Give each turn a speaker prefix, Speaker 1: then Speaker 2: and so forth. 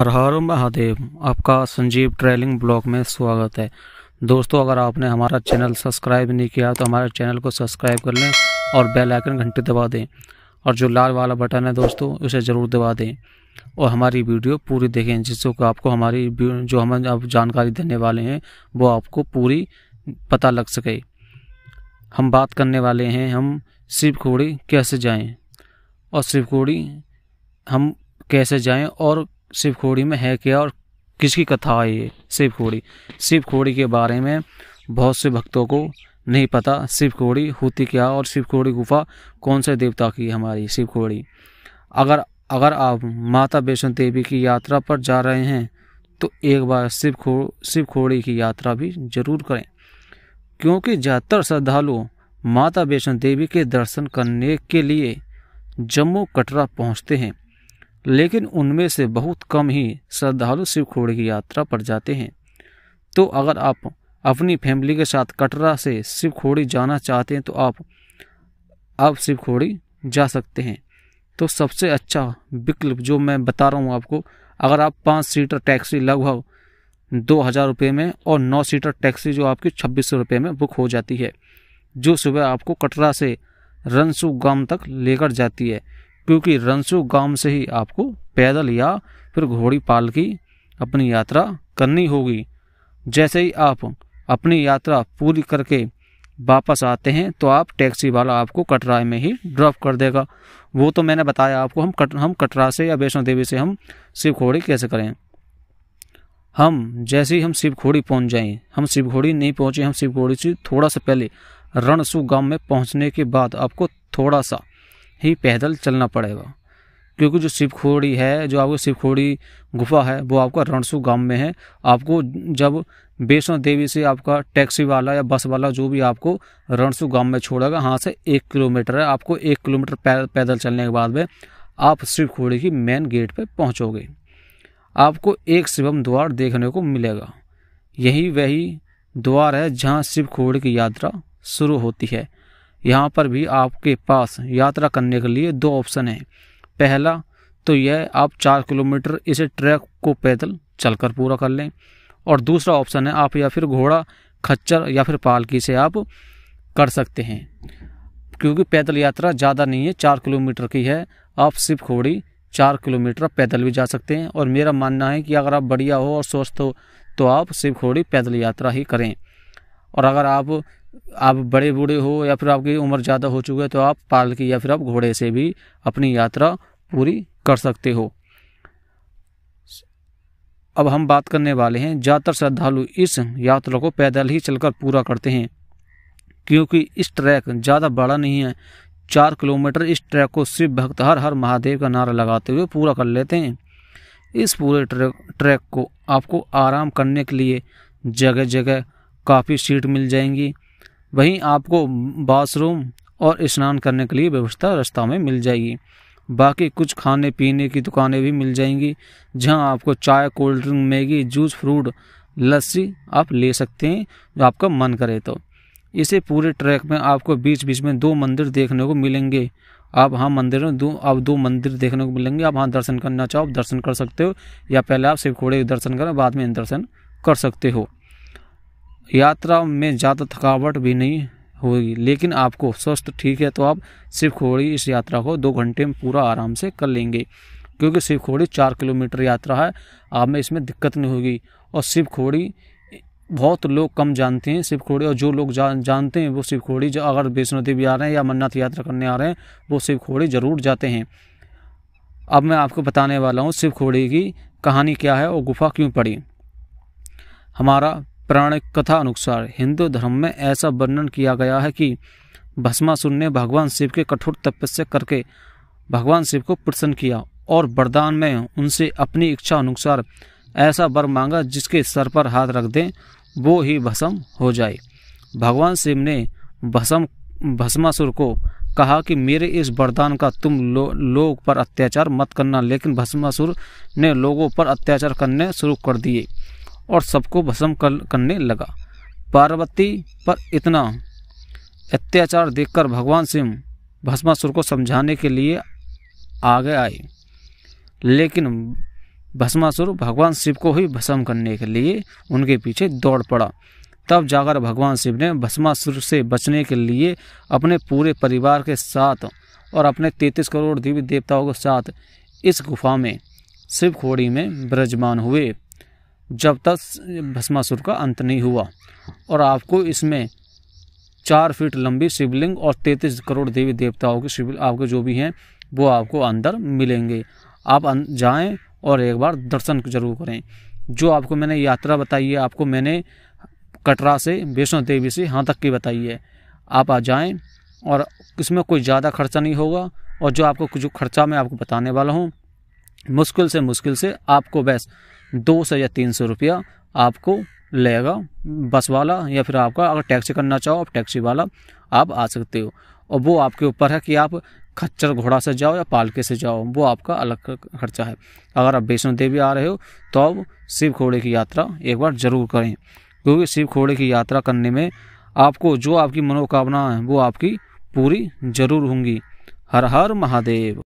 Speaker 1: हर हर महादेव आपका Sanjeev trailing blog में स्वागत है दोस्तों अगर आपने हमारा चैनल सब्सक्राइब नहीं किया तो हमारे चैनल को सब्सक्राइब कर लें और बेल आइकन घंटी दबा दें और जो लाल वाला बटन है दोस्तों उसे ज़रूर दबा दें और हमारी वीडियो पूरी देखें जिससे कि आपको हमारी जो हम आप जानकारी देने वाले हैं वो आपको पूरी पता लग सके हम बात करने वाले हैं हम शिवखोड़ी कैसे जाएँ और शिवखोड़ी हम कैसे जाएँ और शिवखोड़ी में है क्या और किसकी कथा है ये शिवखोड़ी शिवखोड़ी के बारे में बहुत से भक्तों को नहीं पता शिवखोड़ी होती क्या और शिवखोड़ी गुफा कौन से देवता की हमारी शिवखोड़ी अगर अगर आप माता वैष्णो देवी की यात्रा पर जा रहे हैं तो एक बार शिवखो शिवखोड़ी की यात्रा भी जरूर करें क्योंकि ज़्यादातर श्रद्धालु माता वैष्णो देवी के दर्शन करने के लिए जम्मू कटरा पहुंचते हैं लेकिन उनमें से बहुत कम ही श्रद्धालु शिव शिवखोड़ी की यात्रा पर जाते हैं तो अगर आप अपनी फैमिली के साथ कटरा से शिव खोड़ी जाना चाहते हैं तो आप अब शिव खोड़ी जा सकते हैं तो सबसे अच्छा विकल्प जो मैं बता रहा हूँ आपको अगर आप पाँच सीटर टैक्सी लगभग दो हज़ार रुपये में और नौ सीटर टैक्सी जो आपकी छब्बीस सौ रुपये में बुक हो जाती है जो सुबह आपको कटरा से रनसू गांव तक लेकर जाती है क्योंकि रनसू गांव से ही आपको पैदल या फिर घोड़ी पाल की अपनी यात्रा करनी होगी जैसे ही आप अपनी यात्रा पूरी करके वापस आते हैं तो आप टैक्सी वाला आपको कटरा में ही ड्रॉप कर देगा वो तो मैंने बताया आपको हम कट हम कटरा से या वैष्णो देवी से हम शिवखोड़ी कैसे करें हम जैसे ही हम शिवखोड़ी पहुंच जाएं हम शिवखोड़ी नहीं पहुंचे हम शिवखोड़ी से थोड़ा सा पहले रणसु गांव में पहुंचने के बाद आपको थोड़ा सा ही पैदल चलना पड़ेगा क्योंकि जो शिवखोड़ी है जो आपको शिवखोड़ी गुफा है वो आपका रणसू गांव में है आपको जब वैष्णो देवी से आपका टैक्सी वाला या बस वाला जो भी आपको रणसू गांव में छोड़ेगा वहाँ से एक किलोमीटर है आपको एक किलोमीटर पैदल पैदल चलने के बाद में आप शिवखोड़ी की मेन गेट पर पहुँचोगे आपको एक शिवम द्वार देखने को मिलेगा यही वही द्वार है जहाँ शिवखोड़ी की यात्रा शुरू होती है यहाँ पर भी आपके पास यात्रा करने के लिए दो ऑप्शन हैं पहला तो यह आप चार किलोमीटर इसे ट्रैक को पैदल चलकर पूरा कर लें और दूसरा ऑप्शन है आप या फिर घोड़ा खच्चर या फिर पालकी से आप कर सकते हैं क्योंकि पैदल यात्रा ज़्यादा नहीं है चार किलोमीटर की है आप सिर्फ घोड़ी चार किलोमीटर पैदल भी जा सकते हैं और मेरा मानना है कि अगर आप बढ़िया हो और स्वस्थ हो तो आप सिर्फ घोड़ी पैदल यात्रा ही करें और अगर आप आप बड़े बूढ़े हो या फिर आपकी उम्र ज़्यादा हो चुकी है तो आप पालकी या फिर आप घोड़े से भी अपनी यात्रा पूरी कर सकते हो अब हम बात करने वाले हैं ज़्यादातर श्रद्धालु इस यात्रा को पैदल ही चलकर पूरा करते हैं क्योंकि इस ट्रैक ज़्यादा बड़ा नहीं है चार किलोमीटर इस ट्रैक को शिव भक्त हर हर महादेव का नारा लगाते हुए पूरा कर लेते हैं इस पूरे ट्रैक ट्रैक को आपको आराम करने के लिए जगह जगह काफ़ी सीट मिल जाएंगी वहीं आपको बाथरूम और स्नान करने के लिए व्यवस्था रास्ता में मिल जाएगी बाकी कुछ खाने पीने की दुकानें भी मिल जाएंगी जहां आपको चाय cold drink Maggi juice fruit लस्सी आप ले सकते हैं जो आपका मन करे तो इसे पूरे ट्रैक में आपको बीच बीच में दो मंदिर देखने को मिलेंगे आप हाँ मंदिर में दो आप दो मंदिर देखने को मिलेंगे आप हाँ दर्शन करना चाहो दर्शन कर सकते हो या पहले आप घोड़े दर्शन करें बाद में दर्शन कर सकते हो यात्रा में ज़्यादा थकावट भी नहीं होगी लेकिन आपको स्वस्थ ठीक है तो आप शिव खोड़ी इस यात्रा को दो घंटे में पूरा आराम से कर लेंगे क्योंकि शिव खोड़ी चार किलोमीटर यात्रा है आप में इसमें दिक्कत नहीं होगी और शिव खोड़ी बहुत लोग कम जानते हैं शिवखोड़ी खोड़ी और जो लोग जा, जानते हैं वो शिव खोड़ी जो अगर वैष्णो देवी आ रहे हैं या अमरनाथ यात्रा करने आ रहे हैं वो शिव खोड़ी ज़रूर जाते हैं अब मैं आपको बताने वाला हूँ शिव खोड़ी की कहानी क्या है और गुफा क्यों पड़ी हमारा पौराणिक कथा अनुसार हिंदू धर्म में ऐसा वर्णन किया गया है कि भस्मासुर ने भगवान शिव के कठोर तपस्या करके भगवान शिव को प्रसन्न किया और वरदान में उनसे अपनी इच्छा अनुसार ऐसा वर मांगा जिसके सर पर हाथ रख दें वो ही भस्म हो जाए भगवान शिव ने भस्म भस्मासुर को कहा कि मेरे इस वरदान का तुम लो, लोग पर अत्याचार मत करना लेकिन भस्मासुर ने लोगों पर अत्याचार करने शुरू कर दिए और सबको भस्म कर करने लगा पार्वती पर इतना अत्याचार देखकर भगवान शिव भस्मासुर को समझाने के लिए आगे आए लेकिन भस्मासुर भगवान शिव को ही भस्म करने के लिए उनके पीछे दौड़ पड़ा तब जाकर भगवान शिव ने भस्मासुर से बचने के लिए अपने पूरे परिवार के साथ और अपने तैतीस करोड़ देवी देवताओं के साथ इस गुफा में शिव खोड़ी में विराजमान हुए जब तक भस्मासुर का अंत नहीं हुआ और आपको इसमें चार फीट लंबी शिवलिंग और तैंतीस करोड़ देवी देवताओं के शिव आपके जो भी हैं वो आपको अंदर मिलेंगे आप अं-, जाएं और एक बार दर्शन जरूर करें जो आपको मैंने यात्रा बताई है आपको मैंने कटरा से वैष्णो देवी से यहाँ तक की बताई है आप आ जाएं और इसमें कोई ज़्यादा खर्चा नहीं होगा और जो आपको जो खर्चा मैं आपको बताने वाला हूँ मुश्किल से मुश्किल से आपको बैस दो सौ या तीन सौ रुपया आपको लेगा बस वाला या फिर आपका अगर टैक्सी करना चाहो आप टैक्सी वाला आप आ सकते हो और वो आपके ऊपर है कि आप खच्चर घोड़ा से जाओ या पालके से जाओ वो आपका अलग खर्चा है अगर आप वैष्णो देवी आ रहे हो तो आप शिव खोड़े की यात्रा एक बार जरूर करें क्योंकि शिव खोड़े की यात्रा करने में आपको जो आपकी मनोकामना है वो आपकी पूरी जरूर होंगी हर हर महादेव